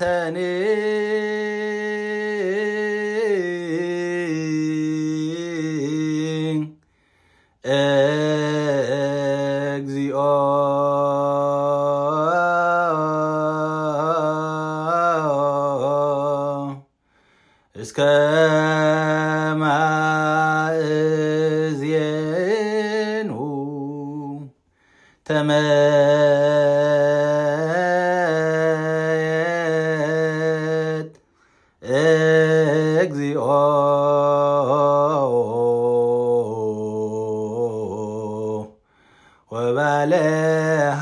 تاني وبلاها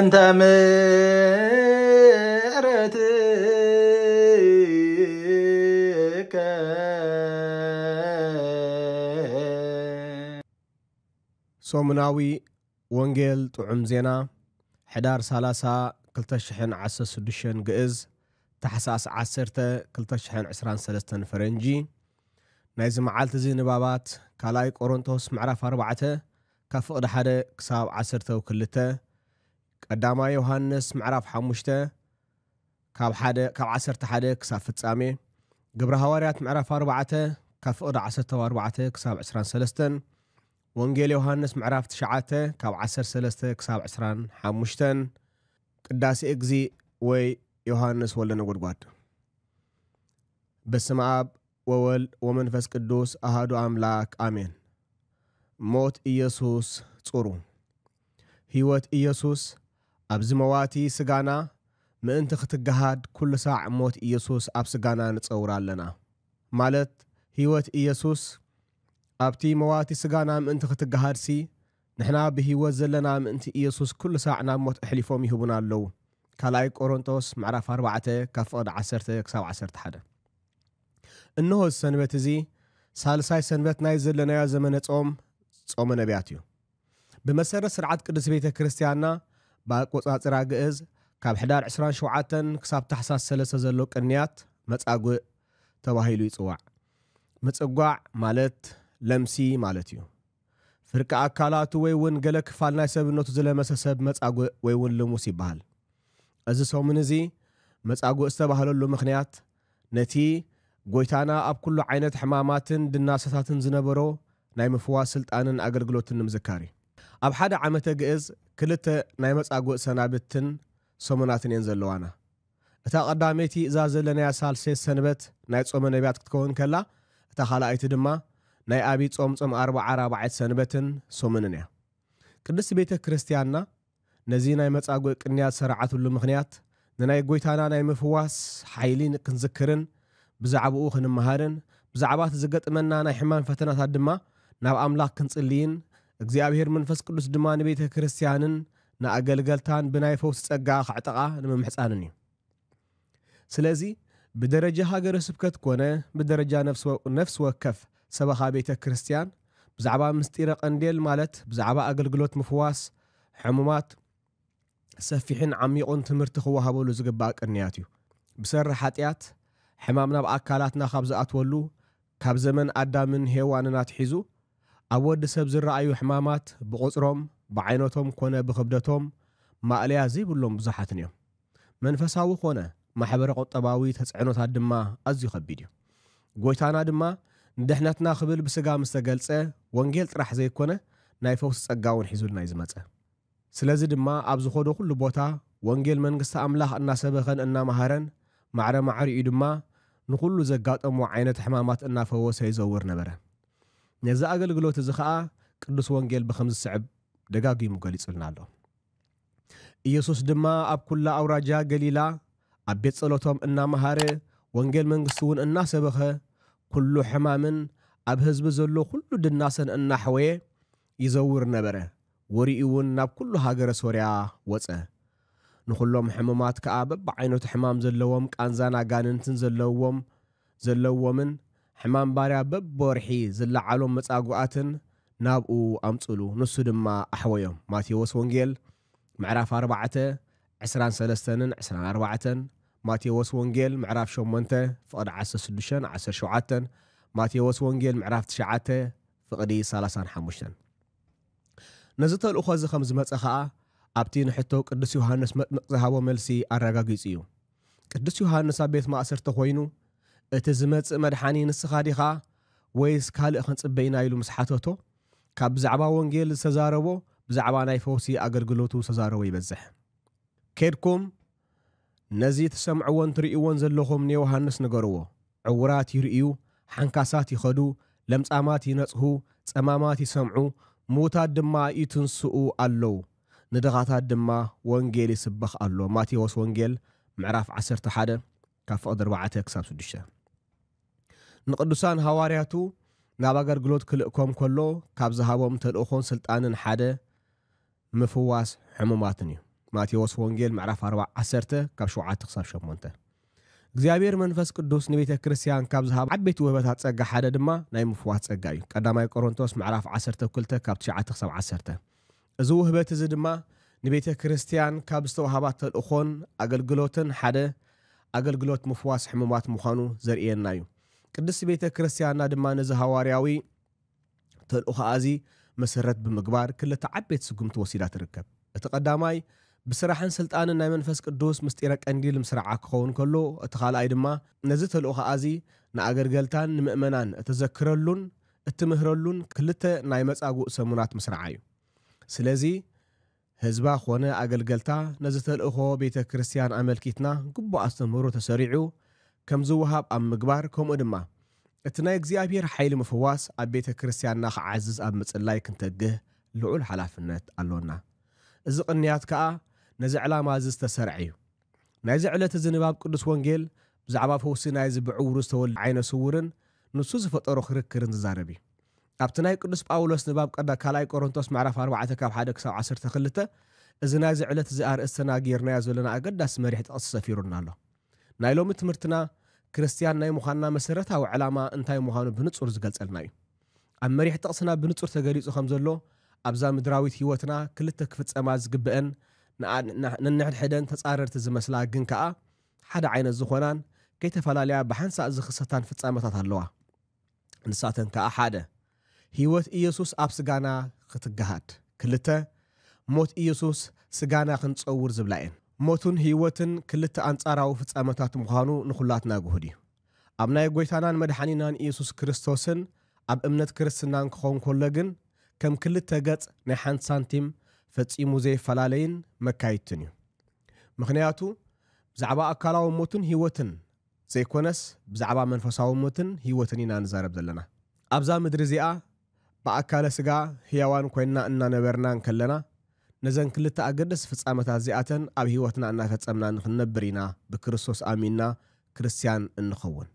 አንተ ሰሙናዊ ወንጌል ጥዑም ዜና ሕዳር 30 216 ግእዝ ታሕሳስ 10 223 ፈረንጂ ናይዚ መዓልቲ እዚ ንባባት ካልኣይ ቆሮንቶስ ምዕራፍ 4 ካብ ፍቕዲ 1 ክሳብ 12 ቀዳማይ ዮሃንስ ምዕራፍ ሓሙሽተ ካብ 1 ካብ 11 ክሳብ ፍጻሜ ግብረ ሃዋርያት ምዕራፍ ኣርባዕተ ካብ ፍቕዲ ዓሰርተ ኣርባዕተ ክሳብ ዕስራን ሰለስተን ወንጌል ዮሃንስ ምዕራፍ ትሽዓተ ካብ ዓሰር ሰለስተ ክሳብ ዕስራን ሓሙሽተን ቅዳሴ እግዚ ወይ ዮሃንስ ወልደ ነጎድጓድ በስመ ኣብ ወወልድ ወመንፈስ ቅዱስ ኣሃዱ ኣምላክ ኣሜን ሞት ኢየሱስ ጽሩ ህይወት ኢየሱስ ኣብዚ መዋእቲ ስጋና ምእንቲ ክትገሃድ ኩሉ ሳዕ ሞት ኢየሱስ ኣብ ስጋና ንፀውር ኣለና ማለት ህይወት ኢየሱስ ኣብቲ መዋእቲ ስጋና ምእንቲ ክትገሃድሲ ንሕና ብህይወት ዘለና ምእንቲ ኢየሱስ ኩሉ ሳዕ ናብ ሞት ኣሕሊፎም ይህቡና ኣለዉ ካልኣይ ቆሮንቶስ ምዕራፍ 4 ካብ ፍቕድ 10 ክሳብ 11 እንሆ ሰንበት እዚ ሳልሳይ ሰንበት ናይ ዘለናዮ ዘመነ ጾም ጾመ ነቢያት እዩ ብመሰረት ስርዓት ቅዱስ ቤተ ክርስትያንና ብኣቆፃፅራ ግእዝ ካብ ሕዳር 27 ክሳብ ታሕሳስ 3 ዘሎ ቅንያት መፃጉእ ተባሂሉ ይፅዋዕ ምፅጓዕ ማለት ለምሲ ማለት እዩ ፍርቂ ኣካላቱ ወይ እውን ገለ ክፋል ናይ ሰብነቱ ዝለመሰ ሰብ መፃጉእ ወይ እውን ልሙስ ይበሃል እዚ ሰሙን እዚ መፃጉእ ዝተባሃለሉ ምክንያት ነቲ ጎይታና ኣብ ኩሉ ዓይነት ሕማማትን ድናሰታትን ዝነበሮ ናይ ምፍዋስ ስልጣንን ኣገልግሎትን ንምዝካር እዩ ኣብ ሓደ ዓመተ ግእዝ ክልተ ናይ መጻጉዕ ሰናብትን ሰሙናትን እየን ዘለዋና እታ ቐዳመይቲ እዛ ዘለናያ ሳልሴት ሰንበት ናይ ጾመ ነቢያት ክትከውን ከላ እታ ኻልኣይቲ ድማ ናይ ኣብዪ ጾም ጾም 4ዓራባዓይት ሰንበትን ሰሙንን እያ ቅድስቲ ቤተ ክርስትያንና ነዚ ናይ መጻጉዕ ቅንያት ሰርዓትሉ ምኽንያት ንናይ ጐይታና ናይ ምፍዋስ ሓይሊ ክንዝክርን ብዛዕባኡ ክንምሃርን ብዛዕባ እቲ ዝገጥመና ናይ ሕማን ፈተናታት ድማ ናብ ኣምላኽ ክንጽልይን እግዚአብሔር መንፈስ ቅዱስ ድማ ንቤተ ክርስቲያንን ንኣገልገልታን ብናይ ፈውስ ጸጋ ካዕጠቓ ንምምሕፃንን እዩ ስለዚ ብደረጃ ሃገረ ስብከት ኮነ ብደረጃ ነፍሲ ወከፍ ሰበኻ ቤተ ክርስቲያን ብዛዕባ ምስጢረ ቐንዴል ማለት ብዛዕባ ኣገልግሎት ምፍዋስ ሕሙማት ሰፊሕን ዓሚቑን ትምህርቲ ክወሃበሉ ዝግባእ ቅንያት እዩ ብሰሪ ሓጢኣት ሕማም ናብ ኣካላትና ካብ ዝኣትወሉ ካብ ዘመን ኣዳምን ሄዋንናትሒዙ ኣብ ወዲ ሰብ ዝረኣዩ ሕማማት ብቑፅሮም ብዓይነቶም ኮነ ብኽብደቶም ማእለያ ዘይብሎም ብዙሓትን እዮም መንፈሳዊ ኾነ ማሕበረ ቁጠባዊ ተጽዕኖታት ድማ ኣዝዩ ኸቢድ እዩ ጐይታና ድማ ንድሕነትና ኽብል ብስጋ ምስ ተገልጸ ወንጌል ጥራሕ ዘይኮነ ናይ ፈውሲ ጸጋ እውን ሒዙልና እዩ ዝመጸ ስለዚ ድማ ኣብ ዝኸዶ ዅሉ ቦታ ወንጌል መንግስቲ ኣምላኽ እናሰበኸን እናማሃረን ማዕረ ማዕር ድማ ንዅሉ ዘጋጠሙ ዓይነት ሕማማት እናፈወሰ ይዘውር ነበረ ነዚ ኣገልግሎት እዚ ከዓ ቅዱስ ወንጌል ብከም ዝስዕብ ደጋጊሙ ገሊጹልና ኣሎ ኢየሱስ ድማ ኣብ ኩላ ኣውራጃ ገሊላ ኣብ ቤት ጸሎቶም እናመሃረ ወንጌል መንግስቲ እውን እናሰበኸ ኩሉ ሕማምን ኣብ ህዝቢ ዘሎ ኩሉ ድናሰን እናሕወየ ይዘውር ነበረ ወሪኡ እውን ናብ ኩሉ ሃገረ ሶርያ ወፀ ንኩሎም ሕሙማት ከዓ በቢ ዓይነቱ ሕማም ዘለዎም ቃንዛና ጋንንትን ዘለዎም ዘለዎምን ሕማም ባርያ በብወርሒ ዝለዓሎም መጻጒዓትን ናብኡ ኣምፅሉ ንሱ ድማ ኣሕወዮም ማቴዎስ ወንጌል ምዕራፍ 4 23 24 ማቴዎስ ወንጌል ምዕራፍ 8 ፍቕዲ 16 17 ማቴዎስ ወንጌል ምዕራፍ 9 ፍቕዲ 35 ነዚ ተልእኮ እዚ ከም ዝመፀ ከዓ ኣብቲ ንሕቶ ቅዱስ ዮሃንስ መጥምቕ ዝሃቦ መልሲ ኣረጋጊጹ እዩ ቅዱስ ዮሃንስ ኣብ ቤት ማእሰርቲ ኮይኑ እቲ ዝመፅእ መድሓኒ ንስኻ ዲኻ ወይስ ካልእ ክንፅበይና ኢሉ ምስ ሓተቶ ካብ ብዛዕባ ወንጌል ዝተዛረቦ ብዛዕባ ናይ ፈውሲ ኣገልግሎቱ ዝተዛረቦ ይበዝሕ ኬድኩም ነዚ ትሰምዕዎን ትርእይዎን ዘለኹም ንዮሃንስ ንገርዎ ዕውራት ይርእዩ ሓንካሳት ይኸዱ ለምጻማት ይነጽሁ ጸማማት ይሰምዑ ምዉታት ድማ ይትንስኡ ኣለዉ ንድኻታት ድማ ወንጌል ይስበኽ ኣሎ ማቴዎስ ወንጌል ምዕራፍ 11 ካብ ፍቕዲ 4 ክሳብ 6 ንቅዱሳን ሃዋርያቱ ናብ ኣገልግሎት ክልእኮም ከሎ ካብ ዝሃቦም ተልእኾን ስልጣንን ሓደ ምፍዋስ ሕሙማትን እዩ ማቴዎስ ወንጌል ምዕራፍ 410 ካብ 7 ክሳብ 8 እግዚኣብሔር መንፈስ ቅዱስ ንቤተ ክርስትያን ካብ ዝሃብ ዓበይቲ ውህበታት ፀጋ ሓደ ድማ ናይ ምፍዋስ ፀጋ እዩ ቀዳማይ ቆሮንቶስ ምዕራፍ 12 ካብ 9 ክሳብ 10 እዚ ውህበት እዚ ድማ ንቤተ ክርስትያን ካብ ዝተዋሃባት ተልእኾን ኣገልግሎትን ሓደ ኣገልግሎት ምፍዋስ ሕሙማት ምዃኑ ዘርእየና እዩ ቅድስ ቤተ ክርስቲያንና ድማ ነዚ ሃዋርያዊ ተልእኹ ኣዚ መሰረት ብምግባር ክልተ ዓበይቲ ስጉምቲ ወሲዳ ትርከብ እቲ ቀዳማይ ብስራሕን ስልጣንን ናይ መንፈስ ቅዱስ ምስጢረ ቀንዲል ምስርዓ ክኸውን ከሎ እቲ ካልኣይ ድማ ነዚ ተልእኹ ኣዚ ንኣገልገልታን ንምእመናን እተዘክረሉን እትምህረሉን ክልተ ናይ መጻጉእ ሰሙናት ምስርዓ እዩ ስለዚ ህዝባ ኾነ ኣገልገልታ ነዚ ተልእኾ ቤተ ክርስትያን ኣመልኪትና ግቡእ ኣስተምህሮ ተሰሪዑ كم زوهاب أم مقبار كم أدما اتنا يكزيابير حيلي مفواس أب بيتا كريسيان ناخ عزيز أب متسل لايك انتقه لعول حلا في النت ألونا إزق النيات كا نزع لا ما عزيز تسرعي نزع لا تزنباب كدس وانجيل بزعبا فوسي نايز بعورس تول عين سورن نصوص فطرو خرك كرن زاربي أبتنا يكدس باولوس نباب كدا كالاي كورنتوس معرف أربعة كاب حدك سو عصر تخلتة إذا نازع علة زئار استناجير نازل لنا أقدس مريح تقصص في رونالو نايلو ክርስትያን ናይ ምዃንና መሰረታዊ ዕላማ እንታይ ምዃኑ ብንፁር ዝገልፀልና እዩ ኣብ መሪሕ ጥቕስና ብንፁር ተገሊጹ ከም ዘሎ ኣብዛ ምድራዊት ህይወትና ክልተ ክፍፀማ ዝግብአን ንንሕድሕደን ተፃረርቲ ዝመስላ ግን ከዓ ሓደ ዓይነት ዝኾናን ከይተፈላለያ ብሓንሳእ ዝኽሰታን ፍፃመታት ኣለዋ ንሳተን ከዓ ሓደ ህይወት ኢየሱስ ኣብ ስጋና ክትግሃድ ክልተ ሞት ኢየሱስ ስጋና ክንፀውር ዝብላ እየን ሞቱን ህይወትን ክልተ ኣንጻራዊ ፍጻመታት ምዃኑ ንኹላትና ጉህድ እዩ ኣብ ናይ ጎይታናን መድሓኒናን ኢየሱስ ክርስቶስን ኣብ እምነት ክርስትናን ክኸውን ከሎ ግን ከም ክልተ ገጽ ናይ ሓንቲ ሳንቲም ፈጺሙ ዘይፈላለይን መካይድትን እዩ ምክንያቱ ብዛዕባ ኣካላዊ ሞትን ህይወትን ዘይኮነስ ብዛዕባ መንፈሳዊ ሞትን ህይወትን ኢና ንዛረብ ዘለና ኣብዛ ምድሪ እዚኣ ብኣካለ ስጋ ህያዋን ኮይንና እናነበርናን ከለና ነዘን ክልተ ኣገደስ ፍጻመታት እዚኣተን ኣብ ህይወትና እናፈጸምና ንክንነብር ኢና ብክርስቶስ ኣሚንና ክርስትያን እንኸውን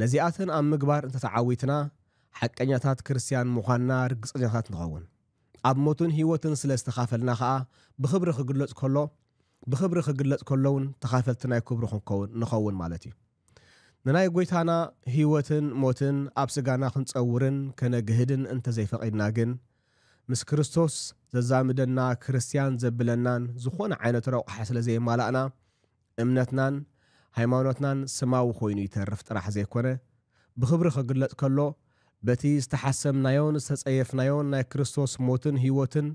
ነዚኣተን ኣብ ምግባር እንተተዓዊትና ሓቀኛታት ክርስትያን ምዃንና ርግፀኛታት ንኸውን ኣብ ሞትን ህይወትን ስለ ዝተኻፈልና ከዓ ብክብሪ ክግለጽ ከሎ ብክብሪ ክግለጽ እውን ተኻፈልቲ ናይ ክብሪ ክንከውን ንኸውን ማለት እዩ ንናይ ጎይታና ህይወትን ሞትን ኣብ ስጋና ክንፀውርን ከነግህድን እንተዘይፈቒድና ግን ምስ ክርስቶስ ዘዛምደና ክርስትያን ዘብለናን ዝኾነ ዓይነት ረቑሓ ስለ ዘየማላእና እምነትናን ሃይማኖትናን ስማዊ ኮይኑ ይተርፍ ጥራሕ ዘይኮነ ብክብሪ ክግለጽ ከሎ በቲ ዝተሓሰብናዮን ዝተጸየፍናዮን ናይ ክርስቶስ ሞትን ህይወትን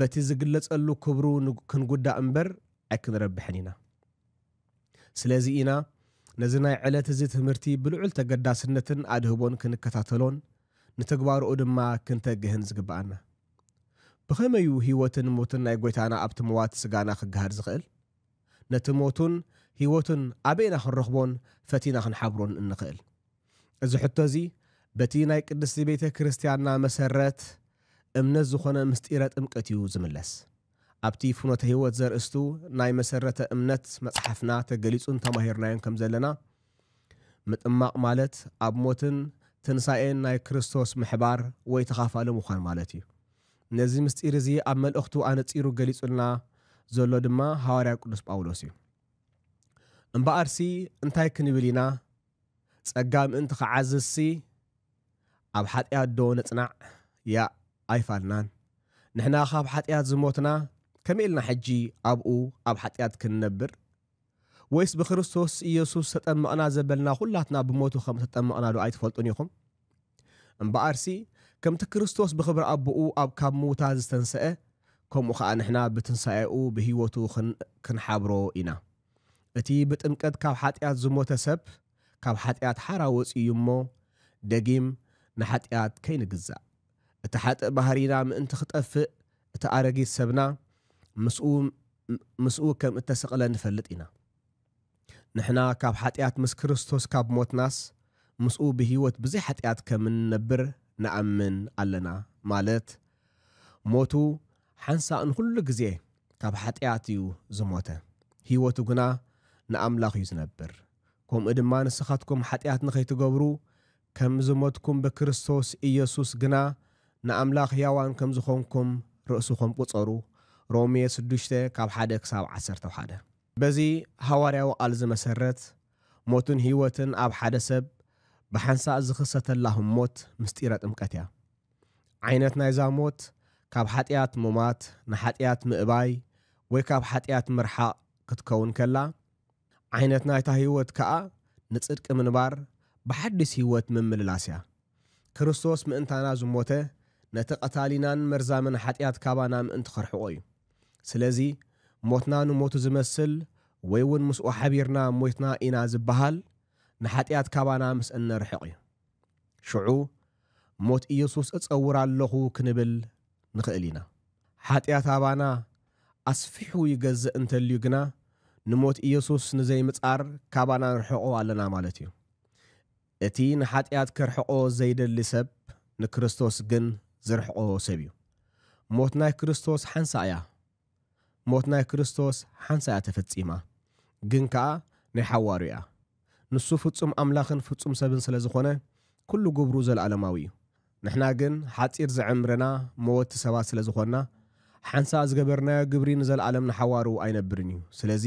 በቲ ዝግለጸሉ ክብሩ ክንጉዳእ እምበር ኣይክንረብሕን ኢና ስለዚ ኢና ነዚ ናይ ዕለት እዚ ትምህርቲ ብልዑል ተገዳስነትን ኣድህቦን ክንከታተሎን ንተግባርኡ ድማ ክንተግህን ዝግበኣና ብኸመይ እዩ ህይወትን ሞትን ናይ ጎይታና ኣብቲ ምዋት ስጋና ክግሃድ ዝኽእል ነቲ ሞቱን ህይወትን ኣበይና ክንረኽቦን ፈቲና ክንሓብሮን እንኽእል እዚ ሕቶ እዚ በቲ ናይ ቅድስቲ ቤተ ክርስትያንና መሰረት እምነት ዝኾነ ምስጢረ ጥምቀት እዩ ዝምለስ ኣብቲ ፍኖተ ህይወት ዘርእስቱ ናይ መሰረተ እምነት መፅሓፍና ተገሊፁን ተማሂርናዮን ከም ዘለና ምጥማቕ ማለት ኣብ ሞትን ትንሳኤን ናይ ክርስቶስ ምሕባር ወይ ተኻፋሊ ምዃን ማለት እዩ ነዚ ምስጢር እዚ ኣብ መልእኽቱ ኣነፂሩ ገሊጹልና ዘሎ ድማ ሃዋርያ ቅዱስ ጳውሎስ እዩ እምበኣርሲ እንታይ ክንብል ኢና ጸጋ ምእንቲ ኸዓዝሲ ኣብ ሓጢኣት ዶ ነጽናዕ ያ ኣይፋልናን ንሕና ኻብ ሓጢኣት ዝሞትና ከመይ ኢልና ሕጂ ኣብኡ ኣብ ሓጢኣት ክንነብር ወይስ ብክርስቶስ ኢየሱስ ተጠመቕና ዘበልና ዅላትና ብሞቱ ከም ተጠመቕና ዶ ኣይትፈልጡን ኢኹም እምበኣርሲ كم كريستوس بخبر أبوه أب كاب موتاز زستنساء كم وخا نحنا بتنسائه بهيوتو خن كن حبرو إنا أتي بتنكد كاب حاتيات زمو تسب كاب حاتيات حراوس يمو دقيم نحاتيات كين قزا أتحات بحرينا من انت خطف أتعرقي السبنا مسؤوم مسؤو كم التسقل نفلت إنا نحنا كاب حاتيات مس كريستوس كاب موت ناس مسؤو بهيوت بزي حاتيات كم نبر ንኣምን ኣለና ማለት ሞቱ ሓንሳእን ንኩሉ ግዜ ካብ ሓጢኣት እዩ ዝሞተ ሂወቱ ግና ንኣምላኽ እዩ ዝነብር ከምኡ ድማ ንስኻትኩም ሓጢኣት ንኸይትገብሩ ከም ዝሞትኩም ብክርስቶስ ኢየሱስ ግና ንኣምላኽ ህያዋን ከም ዝኾንኩም ርእሱኹም ቁፀሩ ሮሜ 6 ካብ 1 ክሳብ 11 በዚ ሃዋርያዊ ቓል ዝመሰረት ሞቱን ህይወትን ኣብ ሓደ ሰብ ብሓንሳእ ዝኽሰተላ ህሞት ምስጢረ ጥምቀት እያ ዓይነት ናይዛ ሞት ካብ ሓጢኣት ሙማት ንሓጢኣት ምእባይ ወይ ካብ ሓጢኣት ምርሓቕ ክትከውን ከላ ዓይነት ናይታ ህይወት ከዓ ንፅድቂ ምንባር ብሓድስ ህይወት ምምልላስ እያ ክርስቶስ ምእንታና ዝሞተ ነቲ ቐታሊናን መርዛምን ሓጢኣት ካባና ምእንቲ ኸርሕቆ እዩ ስለዚ ሞትና ንሞቱ ዝመስል ወይ እውን ምስኡ ሓቢርና ሞትና ኢና ዝበሃል ንሓጢኣት ካባና ምስ እነርሕቕ እዩ ሽዑ ሞት ኢየሱስ እፀውር ኣለኹ ክንብል ንኽእል ኢና ሓጢኣት ኣባና ኣስፊሑ ይገዝእ እንተልዩ ግና ንሞት ኢየሱስ ንዘይምጻር ካባና ንርሕቆ ኣለና ማለት እዩ እቲ ንሓጢኣት ክርሕቆ ዘይደሊ ሰብ ንክርስቶስ ግን ዝርሕቆ ሰብ እዩ ሞት ናይ ክርስቶስ ሓንሳ እያ ሞት ናይ ክርስቶስ ሓንሳ እያ ተፈጺማ ግን ከዓ ናይ ሓዋሩ እያ ንሱ ፍጹም ኣምላኽን ፍጹም ሰብን ስለ ዝኾነ ኩሉ ግብሩ ዘለኣለማዊ እዩ ንሕና ግን ሓፂር ዘዕምርና መወቲ ሰባት ስለ ዝኾንና ሓንሳ ዝገበርናዮ ግብሪ ንዘለኣለም ንሓዋሩ ኣይነብርን እዩ ስለዚ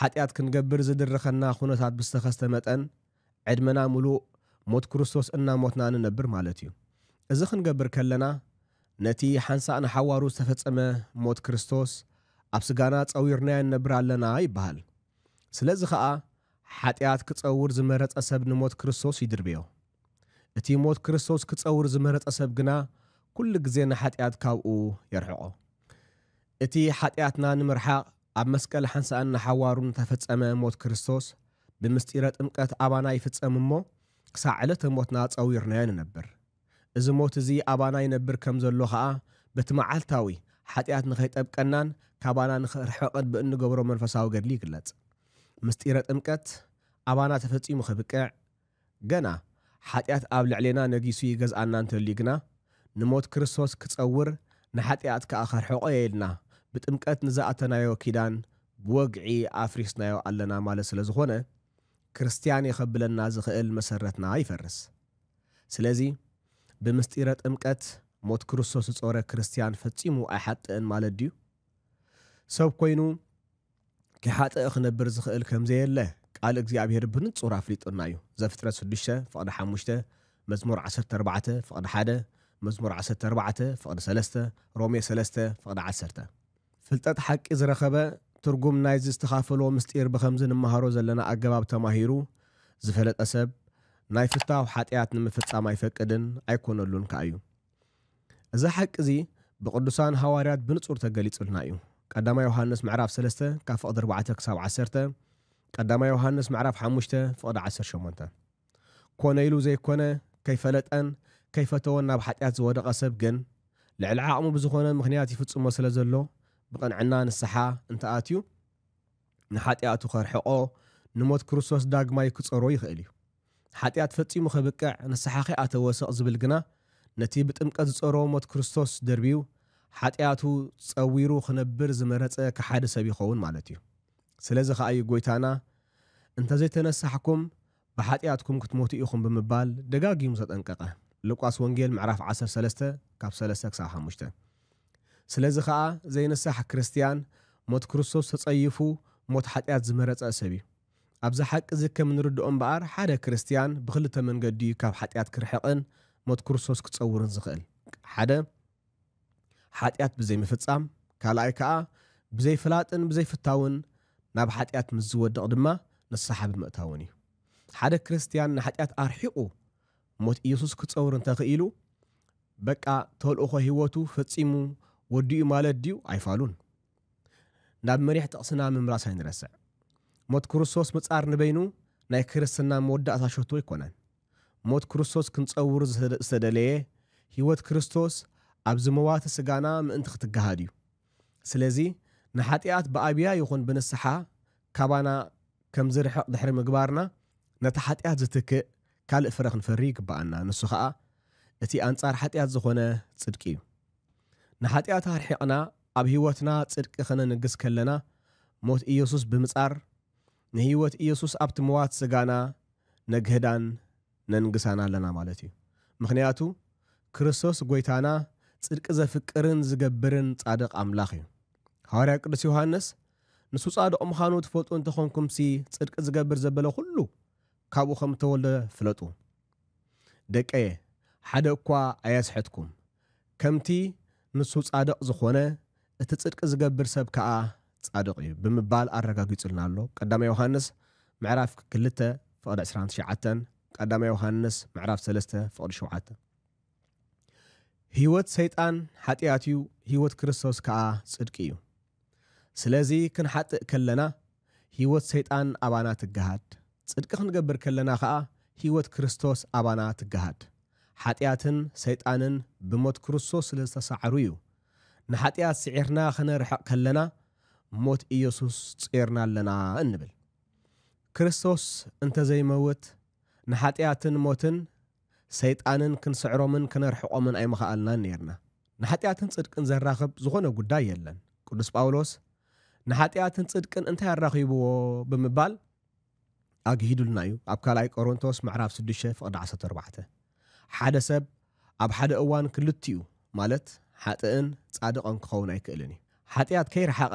ሓጢኣት ክንገብር ዝድረኸና ኩነታት ብዝተኸስተ መጠን ዕድመና ሙሉእ ሞት ክርስቶስ እናሞትና ንነብር ማለት እዩ እዚ ክንገብር ከለና ነቲ ሓንሳእ ንሓዋሩ ዝተፈጸመ ሞት ክርስቶስ ኣብ ስጋና ጸዊርናዮ ንነብር ኣለና ይበሃል ስለዚ ኸዓ ሓጢኣት ክፀውር ዝመረፀ ሰብ ንሞት ክርስቶስ ይድርብዮ እቲ ሞት ክርስቶስ ክፀውር ዝመረፀ ሰብ ግና ኩሉ ግዜ ንሓጢኣት ካብኡ የርሕቆ እቲ ሓጢኣትና ንምርሓቕ ኣብ መስቀል ሓንሳእን ንሓዋሩን ተፈፀመ ሞት ክርስቶስ ብምስጢረ ጥምቀት ኣባና ይፍፀም እሞ ክሳብ ዕለተ ሞትና ፀዊርናዮ ንነብር እዚ ሞት እዚ ኣባና ይነብር ከም ዘሎ ከዓ በቲ መዓልታዊ ሓጢኣት ንኸይጠብቀናን ካባና ንኽርሕቐን ብእንገብሮ መንፈሳዊ ገድሊ ይግለጽ ምስጢረ ጥምቀት ኣባና ተፈጺሙ ኽብቅዕ ገና ሓጢኣት ኣብ ልዕሌና ነጊሱ ይገዝኣና እንተልዩ ግና ንሞት ክርስቶስ ክጸውር ንሓጢኣት ከዓ ኸርሕቆ የልና ብጥምቀት ንዝኣተናዮ ኪዳን ብወግዒ ኣፍሪስናዮ ኣለና ማለት ስለ ዝኾነ ክርስትያን የኸብለና ዝኽእል መሰረትና ይፈርስ ስለዚ ብምስጢረ ጥምቀት ሞት ክርስቶስ ዝጾረ ክርስትያን ፈጺሙ ኣይሓጥእን ማለት ድዩ ሰብ ኮይኑ كحاتئ اخ نبر زخل كم زي الله قال اكزي ابيهر بنت صورة فليت انايو زفترة سدشة فقد حموشتة مزمور عسر تربعة فقد حادة مزمور عسر تربعة فقد سلستة رومية سلستة فقد عسرتة فلتت حق از رخبة ترقوم نايز استخافلو مستير بخمزن المهارو زلنا اقباب تماهيرو زفلت اسب نايفتا وحاتئات نمفتسا ما يفكدن ايكون اللون كايو اذا حق زي بقدسان هواريات بنت صورة قليت قلنايو ቀዳማይ ዮሃንስ ምዕራፍ 3 ካብ ፍቕዲ 4 ክሳብ 10 ቀዳማይ ዮሃንስ ምዕራፍ 5 ፍቕዲ 18 ኮነ ኢሉ ዘይኮነ ከይፈለጠን ከይፈተወን ናብ ሓጢኣት ዝወደቐ ሰብ ግን ልዕሊ ዓቕሙ ብዝኾነ ምክንያት ይፍፅሞ ስለ ዘሎ ብቕንዕና ንስሓ እንተኣትዩ ንሓጢኣቱ ከርሕቆ ንሞት ክርስቶስ ዳግማይ ክፀሮ ይኽእል እዩ ሓጢኣት ፈፂሙ ከብቅዕ ንስሓ ከይኣተወሰቕ ዝብል ግና ነቲ ብጥምቀት ዝፀሮ ሞት ክርስቶስ ደርብዩ ሓጢኣቱ ፀዊሩ ክነብር ዝመረፀ ክሓደ ሰብ ይኸውን ማለት እዩ ስለዚ ከዓ እዩ ጎይታና እንተዘይተነሳሕኩም ብሓጢኣትኩም ክትሞቱ ኢኹም ብምባል ደጋጊሙ ተጠንቀቐ ልቋስ ወንጌል ምዕራፍ 13 ካብ 3 ክሳብ 5 ስለዚ ከዓ ዘይነሳሕ ክርስትያን ሞት ክርስቶስ ተፀይፉ ሞት ሓጢኣት ዝመረፀ ሰብ እዩ ኣብዚ ሓቂ እዚ ከም ንርድኦ እምበኣር ሓደ ክርስትያን ብክልተ መንገዲ ካብ ሓጢኣት ክርሕቕን ሞት ክርስቶስ ክፀውርን ዝኽእል ሓደ ሓጢኣት ብዘይምፍፃም ካልኣይ ከዓ ብዘይፍላጥን ብዘይፍታውን ናብ ሓጢኣት ምስ ዝወድቕ ድማ ንስሓ ብምእታውን እዩ ሓደ ክርስትያን ንሓጢኣት ኣርሒቑ ሞት ኢየሱስ ክፀውር እንተኽኢሉ በቃ ተልእኾ ህይወቱ ፈፂሙ ወዲኡ ማለት ድዩ ኣይፋሉን ናብ መሪሕ ጥቕስና ምምራስ ኣይንረስዕ ሞት ክርስቶስ ምፃር ንበይኑ ናይ ክርስትና መወዳእታ ሸቶ ኣይኮነን ሞት ክርስቶስ ክንፀውር ዝተደለየ ህይወት ክርስቶስ ኣብዚ መዋቲ ስጋና ምእንቲ ክትገሃድ እዩ ስለዚ ንሓጢኣት ብኣብያ ይኹን ብንስሓ ካባና ከም ዝርሕቕ ድሕሪ ምግባርና ነቲ ሓጢኣት ዝትክእ ካልእ ፍረ ክንፈሪ ይግባኣና ንሱ ከዓ እቲ ኣንጻር ሓጢኣት ዝኾነ ጽድቂ እዩ ንሓጢኣት ኣርሒቕና ኣብ ህይወትና ጽድቂ ኽነንግስ ከለና ሞት ኢየሱስ ብምጻር ንህይወት ኢየሱስ ኣብቲ ምዋት ስጋና ነግህዳን ነንግሳና ኣለና ማለት እዩ ምክንያቱ ክርስቶስ ጐይታና صدق ذا فكرن زغبرن صادق املاخ هاري قدس يوحناس نسو صادق امخانو تفوتو انتخونكم سي صدق زغبر زبلو كله كابو خم تولد فلطو دقي حدا اكو اياس حتكم كمتي نسو صادق زخونه ات صدق زغبر سبكا صادق بمبال ارغاغيصلنا له قدام يوحناس معراف كلته فقد 29 قدام يوحناس معراف 3 فقد 7 ህይወት ሰይጣን ሓጢኣት እዩ ህይወት ክርስቶስ ከዓ ጽድቂ እዩ ስለዚ ክንሓጥእ ከለና ህይወት ሰይጣን ኣባና ትገሃድ ጽድቂ ክንገብር ከለና ከዓ ህይወት ክርስቶስ ኣባና ትገሃድ ሓጢኣትን ሰይጣንን ብሞት ክርስቶስ ስለ ዝተሰዕሩ እዩ ንሓጢኣት ስዒርና ክነርሕቕ ከለና ሞት ኢየሱስ ጽዒርና ኣለና እንብል ክርስቶስ እንተዘይመውት ንሓጢኣትን ሞትን ሰይጣንን ክንስዕሮምን ክነርሕቆምን ኣይምኽኣልናን ነርና ንሓጢኣትን ጽድቅን ዘራኽብ ዝኾነ ጉዳይ የለን ቅዱስ ጳውሎስ ንሓጢኣትን ጽድቅን እንታይ ኣራኺብዎ ብምባል ኣግሂዱልና እዩ ኣብ ካልኣይ ቆሮንቶስ ምዕራፍ 6 ፍቕዲ 14 ሓደ ሰብ ኣብ ሓደ እዋን ክልትኡ ማለት ሓጥእን ጻድቐን ክኸውን ኣይክእልን እዩ ሓጢኣት ከይረሓቐ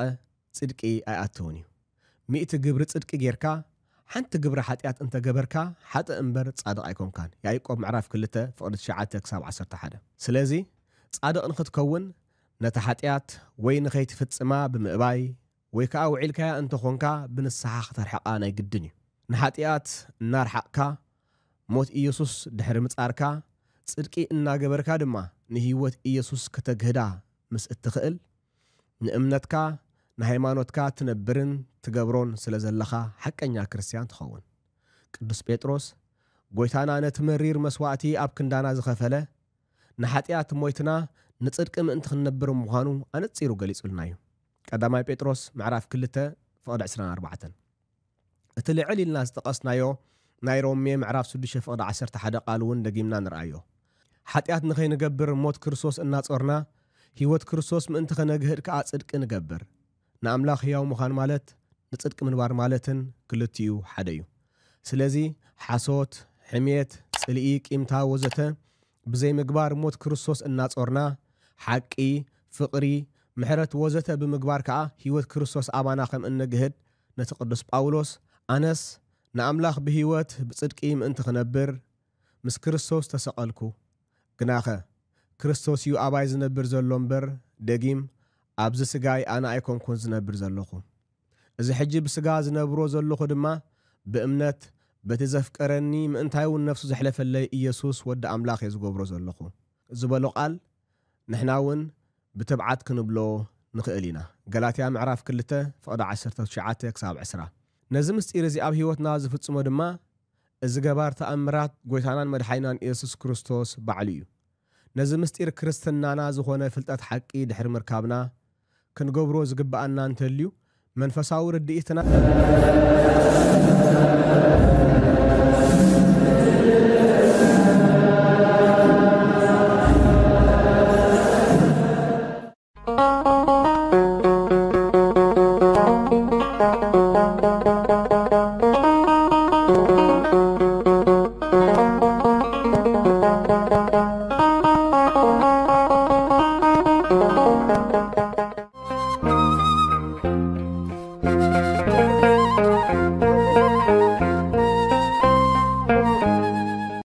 ጽድቂ ኣይኣተውን እዩ ሚእቲ ግብሪ ጽድቂ ጌርካ ሓንቲ ግብሪ ሓጢኣት እንተገበርካ ሓጢ እምበር ጻድቕ ኣይኮንካን ያዕቆብ ምዕራፍ 2 ፍቕዲ 9 ክሳብ 11 ስለዚ ጻድቕ ንክትከውን ነቲ ሓጢኣት ወይ ንኸይትፍጽማ ብምእባይ ወይ ከዓ ውዒልካያ እንተኾንካ ብንስሓ ክተርሕቓ ናይ ግድን እዩ ንሓጢኣት እናርሓቕካ ሞት ኢየሱስ ድሕሪ ምጻርካ ጽድቂ እናገበርካ ድማ ንህይወት ኢየሱስ ከተግህዳ ምስ እትኽእል ንእምነትካ نهيمانوتكا تنبرن تقبرون سلزلخا حقن يا كريسيان تخون قدس بيتروس قويتانا نتمرير مسواتي اب كندانا زخفلة نحاتيات مويتنا نتسركم انت خنبر مغانو انا تصيرو قليس قلنايو كداما بيتروس معرف كلته فقد عسران اربعة اتلي علي الناس تقصنايو نايرو مي معرف سدوشي فقد عسر تحدا قالون دقيمنا نرأيو حاتيات نخي نقبر موت كرسوس انا هي هيوت كرسوس من انت خنقهر كاعت صدق ንኣምላኽ ህያው ምዃን ማለት ንፅድቂ ምግባር ማለትን ክልትኡ ሓደ እዩ ስለዚ ሓሶት ሕምት ፅልኢ ቂምታ ወዘተ ብዘይ ምግባር ሞት ክርስቶስ እናጾርና ሓቂ ፍቕሪ ምሕረት ወዘተ ብምግባር ከዓ ሂይወት ክርስቶስ ኣባና ከም እንግህድ ነቲ ቅዱስ ጳውሎስ ኣነስ ንኣምላኽ ብሂይወት ብፅድቂ ምእንቲ ክነብር ምስ ክርስቶስ ተሰቐልኩ ግናኸ ክርስቶስ እዩ ኣባይ ዝነብር ዘሎ እምበር ደጊም ኣብዚ ስጋይ ኣነ ኣይኮንኩን ዝነብር ዘለኹ እዚ ሕጂ ብስጋ ዝነብሮ ዘለኹ ድማ ብእምነት በቲ ዘፍቀረኒ ምእንታይ እውን ነፍሱ ዘሕለፈለይ ኢየሱስ ወዲ ኣምላኽ እየ ዝገብሮ ዘለኹ ዝበሎ ቓል ንሕና እውን ብትብዓት ክንብሎ ንኽእል ኢና ገላትያ ምዕራፍ 2 ፍቕዲ 19 ክሳብ 20 ነዚ ምስጢር እዚ ኣብ ህይወትና ዝፍጽሞ ድማ እዚ ገባር ተኣምራት ጐይታናን መድሓይናን ኢየሱስ ክርስቶስ ባዕሉ እዩ ነዚ ምስጢር ክርስትናና ዝኾነ ፍልጠት ሓቂ ድሕሪ ምርካብና ክንገብሮ ዝግባአና እንተልዩ መንፈሳዊ ርድኢትና